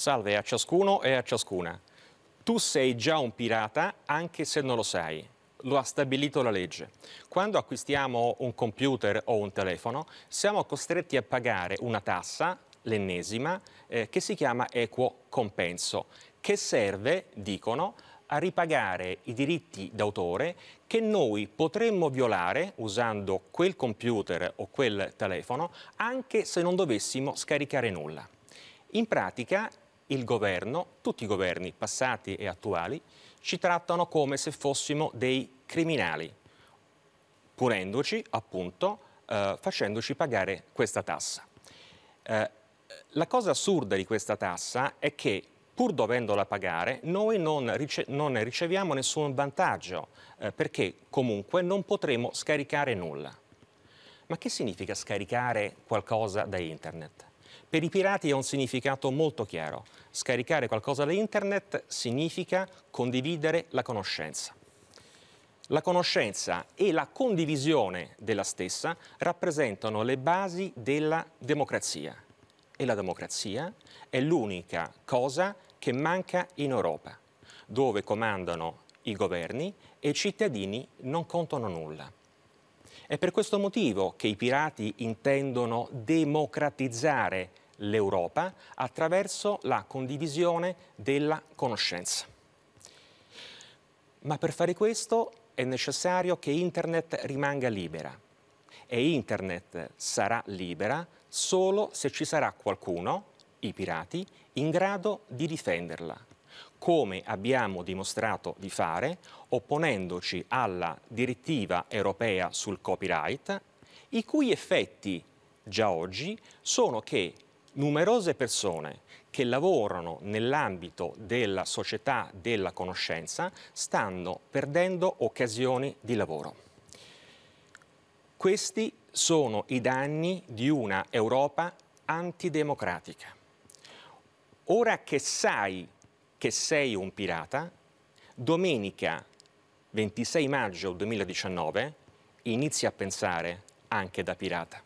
Salve a ciascuno e a ciascuna. Tu sei già un pirata anche se non lo sai. Lo ha stabilito la legge. Quando acquistiamo un computer o un telefono, siamo costretti a pagare una tassa, l'ennesima, eh, che si chiama equo compenso, che serve, dicono, a ripagare i diritti d'autore che noi potremmo violare usando quel computer o quel telefono anche se non dovessimo scaricare nulla. In pratica il governo, tutti i governi passati e attuali, ci trattano come se fossimo dei criminali, punendoci appunto eh, facendoci pagare questa tassa. Eh, la cosa assurda di questa tassa è che pur dovendola pagare, noi non, rice non riceviamo nessun vantaggio, eh, perché comunque non potremo scaricare nulla. Ma che significa scaricare qualcosa da internet? Per i pirati ha un significato molto chiaro. Scaricare qualcosa da internet significa condividere la conoscenza. La conoscenza e la condivisione della stessa rappresentano le basi della democrazia e la democrazia è l'unica cosa che manca in Europa, dove comandano i governi e i cittadini non contano nulla. È per questo motivo che i pirati intendono democratizzare l'Europa attraverso la condivisione della conoscenza. Ma per fare questo è necessario che Internet rimanga libera. E Internet sarà libera solo se ci sarà qualcuno, i pirati, in grado di difenderla, come abbiamo dimostrato di fare opponendoci alla direttiva europea sul copyright, i cui effetti già oggi sono che numerose persone che lavorano nell'ambito della società della conoscenza stanno perdendo occasioni di lavoro. Questi sono i danni di una Europa antidemocratica. Ora che sai che sei un pirata, domenica 26 maggio 2019 inizia a pensare anche da pirata.